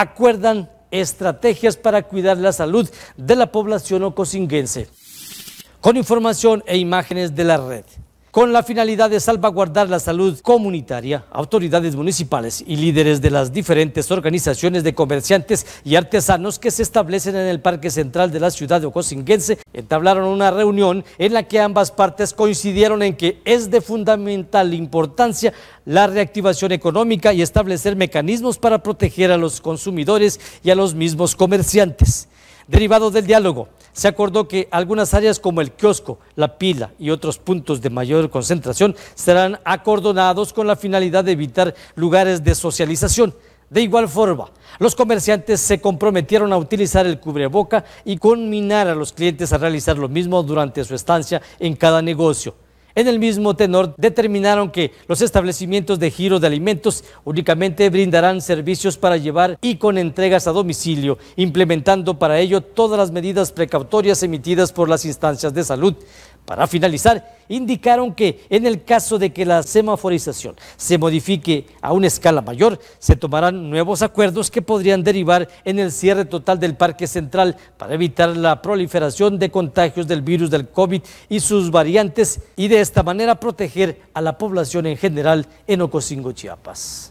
acuerdan estrategias para cuidar la salud de la población ocosinguense. Con información e imágenes de la red. Con la finalidad de salvaguardar la salud comunitaria, autoridades municipales y líderes de las diferentes organizaciones de comerciantes y artesanos que se establecen en el Parque Central de la ciudad de Ocosinguense entablaron una reunión en la que ambas partes coincidieron en que es de fundamental importancia la reactivación económica y establecer mecanismos para proteger a los consumidores y a los mismos comerciantes. Derivado del diálogo, se acordó que algunas áreas como el kiosco, la pila y otros puntos de mayor concentración serán acordonados con la finalidad de evitar lugares de socialización. De igual forma, los comerciantes se comprometieron a utilizar el cubreboca y conminar a los clientes a realizar lo mismo durante su estancia en cada negocio. En el mismo tenor, determinaron que los establecimientos de giro de alimentos únicamente brindarán servicios para llevar y con entregas a domicilio, implementando para ello todas las medidas precautorias emitidas por las instancias de salud. Para finalizar, indicaron que en el caso de que la semaforización se modifique a una escala mayor, se tomarán nuevos acuerdos que podrían derivar en el cierre total del Parque Central para evitar la proliferación de contagios del virus del COVID y sus variantes y de esta manera proteger a la población en general en Ocosingo, Chiapas.